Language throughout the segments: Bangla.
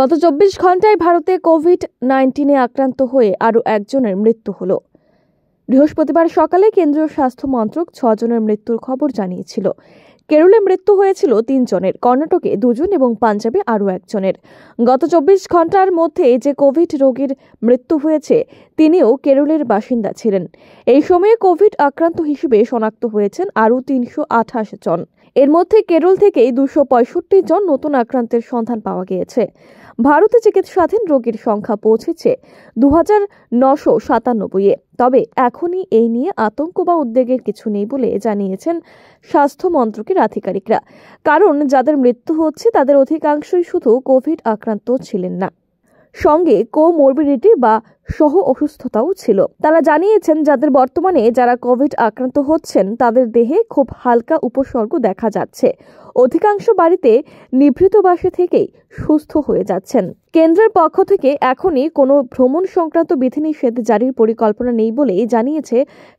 গত চব্বিশ ঘন্টায় ভারতে কোভিড নাইন্টিনে আক্রান্ত হয়ে আরও একজনের মৃত্যু হল বৃহস্পতিবার সকালে কেন্দ্রীয় স্বাস্থ্য মন্ত্রক ছজনের মৃত্যুর খবর জানিয়েছিল কেরলে মৃত্যু হয়েছিল তিনজনের কর্ণাটকে দুজন এবং পাঞ্জাবে আরও একজনের গত চব্বিশ ঘন্টার মধ্যে যে কোভিড রোগীর মৃত্যু হয়েছে তিনিও কেরলের বাসিন্দা ছিলেন এই সময়ে কোভিড আক্রান্ত হিসেবে শনাক্ত হয়েছেন আরও তিনশো আঠাশ জন এর মধ্যে কেরল থেকেই দুশো পঁয়ষট্টি জন নতুন আক্রান্তের সন্ধান পাওয়া গিয়েছে ভারতে চিকিৎসাধীন রোগীর সংখ্যা পৌঁছেছে দু হাজার নশো সাতানব্বইয়ে তবে এখনই এই নিয়ে আতঙ্ক বা উদ্বেগের কিছু নেই বলে জানিয়েছেন স্বাস্থ্য মন্ত্রকের আধিকারিকরা কারণ যাদের মৃত্যু হচ্ছে তাদের অধিকাংশই শুধু কোভিড আক্রান্ত ছিলেন না সঙ্গে কোমরবিডিটি বা সহ অসুস্থতাও ছিল তারা জানিয়েছেন যাদের বর্তমানে যারা কোভিড আক্রান্ত হচ্ছেন তাদের দেহে খুব হালকা উপসর্গ দেখা যাচ্ছে অধিকাংশ বাড়িতে নিভৃতবাসী থেকেই সুস্থ হয়ে যাচ্ছেন কেন্দ্রের পক্ষ থেকে এখনই কোনো ভ্রমণ সংক্রান্ত বিধিনিষেধ জারির পরিকল্পনা নেই বলে জানিয়েছে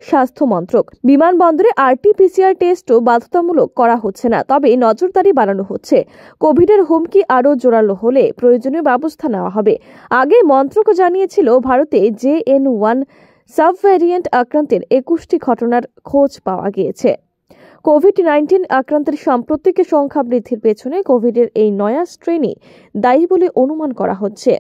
স্বাস্থ্য মন্ত্রক বিমানবন্দরে আরটি পিসিআর টেস্টও বাধ্যতামূলক করা হচ্ছে না তবে নজরদারি বাড়ানো হচ্ছে কোভিডের হুমকি আরও জোরালো হলে প্রয়োজনীয় ব্যবস্থা নেওয়া হবে আগে মন্ত্রক জানিয়েছিল ভারতে J N one sub variant আক্রান্তের একুশটি ঘটনার খোঁজ পাওয়া গিয়েছে কোভিড নাইন্টিন আক্রান্তের সাম্প্রতিক সংখ্যা বৃদ্ধির পেছনে কোভিডের এই নয়া স্ট্রেনই দায়ী বলে অনুমান করা হচ্ছে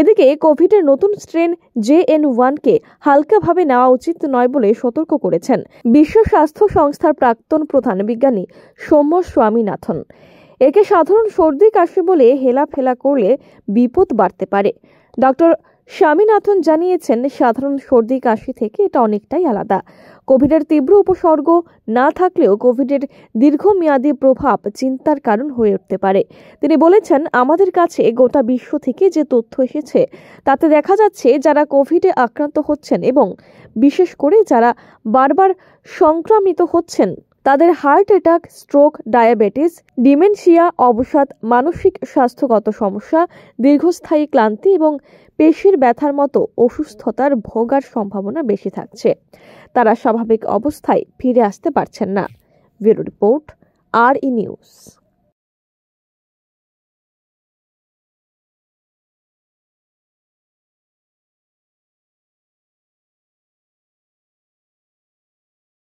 এদিকে কোভিডের নতুন স্ট্রেন জে এন ওয়ানকে হালকাভাবে নেওয়া উচিত নয় বলে সতর্ক করেছেন বিশ্ব স্বাস্থ্য সংস্থার প্রাক্তন প্রধান বিজ্ঞানী সৌম্য স্বামীনাথন একে সাধারণ সর্দি কাশি বলে হেলাফেলা করলে বিপদ বাড়তে পারে ডক্টর স্বামীনাথন জানিয়েছেন সাধারণ সর্দি কাশি থেকে এটা অনেকটাই আলাদা কোভিডের তীব্র উপসর্গ না থাকলেও কোভিডের দীর্ঘমেয়াদী প্রভাব চিন্তার কারণ হয়ে উঠতে পারে তিনি বলেছেন আমাদের কাছে গোটা বিশ্ব থেকে যে তথ্য এসেছে তাতে দেখা যাচ্ছে যারা কোভিডে আক্রান্ত হচ্ছেন এবং বিশেষ করে যারা বারবার সংক্রামিত হচ্ছেন তাদের heart attack stroke diabetes dementia অবসাদ মানসিক স্বাস্থ্যগত সমস্যা দীর্ঘস্থায়ী ক্লান্তি এবং পেশির ব্যথার মতো অসুস্থতার ভোগার সম্ভাবনা বেশি থাকছে তারা স্বাভাবিক অবস্থায় ফিরে আসতে পারছেন না ব্যুরো রিপোর্ট আর ই নিউজ